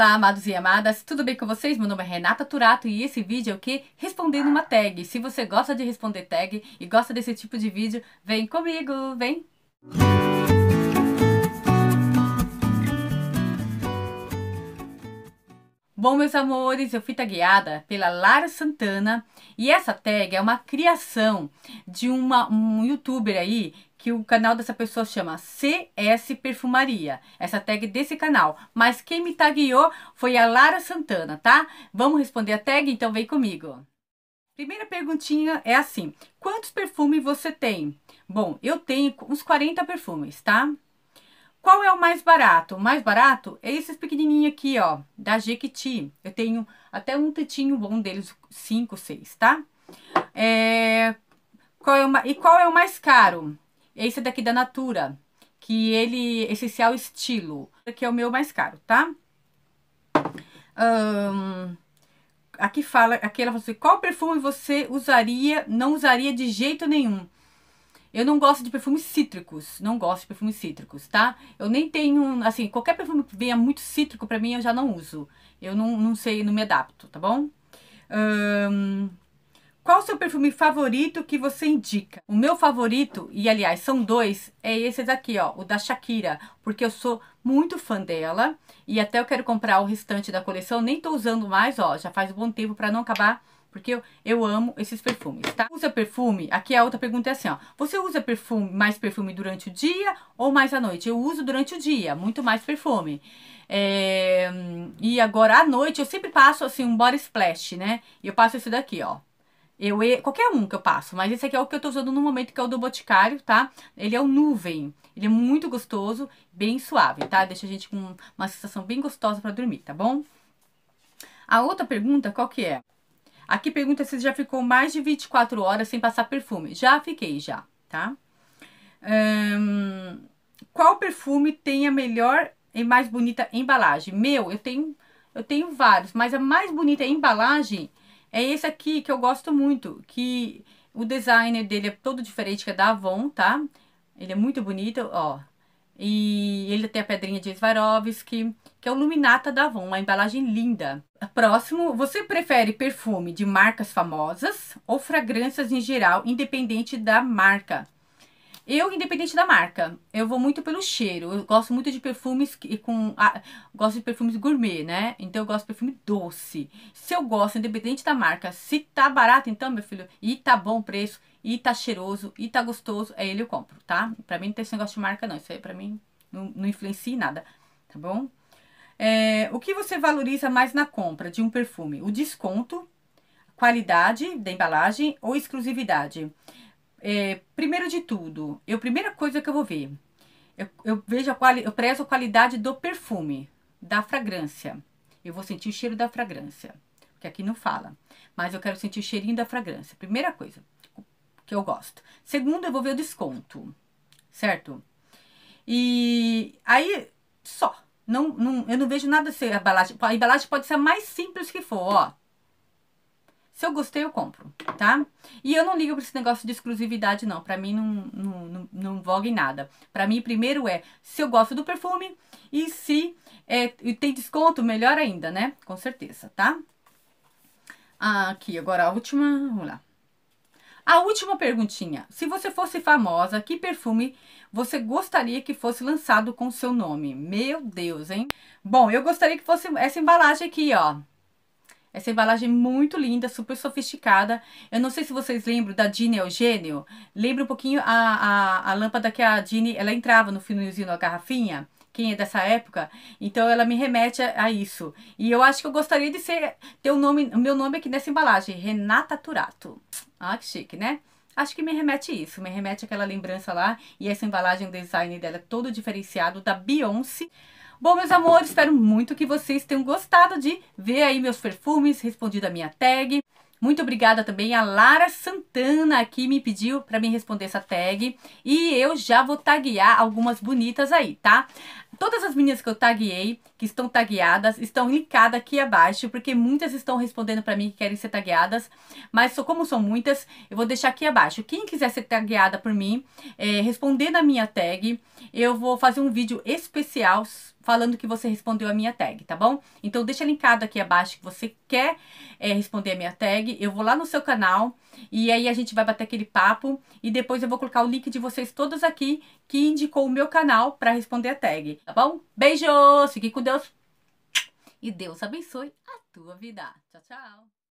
Olá, amados e amadas, tudo bem com vocês? Meu nome é Renata Turato e esse vídeo é o que? Respondendo uma tag. Se você gosta de responder tag e gosta desse tipo de vídeo, vem comigo, vem! Bom, meus amores, eu fui tagueada pela Lara Santana e essa tag é uma criação de uma, um youtuber aí que o canal dessa pessoa chama CS Perfumaria, essa tag desse canal. Mas quem me tagueou foi a Lara Santana, tá? Vamos responder a tag? Então vem comigo. Primeira perguntinha é assim: quantos perfumes você tem? Bom, eu tenho uns 40 perfumes, tá? Qual é o mais barato? O mais barato é esses pequenininhos aqui, ó, da Jequiti. Eu tenho até um tantinho bom deles, 5, 6, tá? É, qual é e qual é o mais caro? Esse é daqui da Natura, que ele, essencial é estilo, que é o meu mais caro, tá? Um, aqui fala, aqui ela fala assim, qual perfume você usaria, não usaria de jeito nenhum? Eu não gosto de perfumes cítricos, não gosto de perfumes cítricos, tá? Eu nem tenho, assim, qualquer perfume que venha muito cítrico para mim eu já não uso. Eu não, não sei, não me adapto, tá bom? Um, qual o seu perfume favorito que você indica? O meu favorito, e aliás são dois, é esse daqui, ó, o da Shakira, porque eu sou muito fã dela e até eu quero comprar o restante da coleção, nem tô usando mais, ó, já faz um bom tempo para não acabar, porque eu, eu amo esses perfumes, tá? Usa perfume? Aqui a outra pergunta é assim, ó, você usa perfume, mais perfume durante o dia ou mais à noite? Eu uso durante o dia, muito mais perfume. É, e agora à noite eu sempre passo assim um body splash, né? E eu passo esse daqui, ó, eu, qualquer um que eu passo, mas esse aqui é o que eu tô usando no momento, que é o do Boticário, tá? Ele é o Nuvem. Ele é muito gostoso, bem suave, tá? Deixa a gente com uma sensação bem gostosa pra dormir, tá bom? A outra pergunta, qual que é? Aqui pergunta se já ficou mais de 24 horas sem passar perfume. Já fiquei, já, tá? Hum, qual perfume tem a melhor e mais bonita embalagem? Meu, eu tenho, eu tenho vários, mas a mais bonita embalagem é esse aqui que eu gosto muito, que o designer dele é todo diferente, que é da Avon, tá? Ele é muito bonito, ó. E ele tem a pedrinha de Swarovski, que é o Luminata da Avon, uma embalagem linda. Próximo, você prefere perfume de marcas famosas ou fragrâncias em geral, independente da marca? Eu, independente da marca, eu vou muito pelo cheiro. Eu gosto muito de perfumes que, com. gosto de perfumes gourmet, né? Então eu gosto de perfume doce. Se eu gosto, independente da marca, se tá barato, então, meu filho, e tá bom o preço, e tá cheiroso, e tá gostoso, é ele eu compro, tá? Pra mim não tem esse negócio de marca, não. Isso aí pra mim não, não influencia em nada, tá bom? É, o que você valoriza mais na compra de um perfume? O desconto, qualidade da embalagem ou exclusividade? É, primeiro de tudo, a primeira coisa que eu vou ver, eu, eu vejo a quali, eu prezo a qualidade do perfume, da fragrância. Eu vou sentir o cheiro da fragrância, que aqui não fala, mas eu quero sentir o cheirinho da fragrância. Primeira coisa que eu gosto. Segundo, eu vou ver o desconto, certo? E aí só, não, não eu não vejo nada ser a embalagem. A embalagem pode ser a mais simples que for, ó. Se eu gostei, eu compro, tá? E eu não ligo pra esse negócio de exclusividade, não. Pra mim, não, não, não, não voga em nada. Pra mim, primeiro é se eu gosto do perfume e se é, tem desconto, melhor ainda, né? Com certeza, tá? Ah, aqui, agora a última, vamos lá. A última perguntinha. Se você fosse famosa, que perfume você gostaria que fosse lançado com seu nome? Meu Deus, hein? Bom, eu gostaria que fosse essa embalagem aqui, ó. Essa embalagem é muito linda, super sofisticada. Eu não sei se vocês lembram da Dini Eugênio. Lembra um pouquinho a, a, a lâmpada que a Dini, ela entrava no finozinho da garrafinha? Quem é dessa época? Então ela me remete a, a, isso. E eu acho que eu gostaria de ser, ter o nome, o meu nome aqui nessa embalagem. Renata Turato. Ah, que chique, né? Acho que me remete isso, me remete aquela lembrança lá. E essa embalagem, o design dela é todo diferenciado da Beyoncé. Bom, meus amores, espero muito que vocês tenham gostado de ver aí meus perfumes, respondido a minha tag. Muito obrigada também a Lara Santana que me pediu para me responder essa tag e eu já vou taguear algumas bonitas aí, tá? Todas as meninas que eu taguei, que estão tagueadas, estão linkadas aqui abaixo, porque muitas estão respondendo para mim que querem ser tagueadas, mas como são muitas, eu vou deixar aqui abaixo. Quem quiser ser tagueada por mim, é, respondendo a minha tag, eu vou fazer um vídeo especial falando que você respondeu a minha tag, tá bom? Então deixa linkado aqui abaixo que você quer é, responder a minha tag, eu vou lá no seu canal e aí a gente vai bater aquele papo e depois eu vou colocar o link de vocês todos aqui que indicou o meu canal para responder a tag, tá bom? Beijos, fique com Deus e Deus abençoe a tua vida. Tchau, tchau.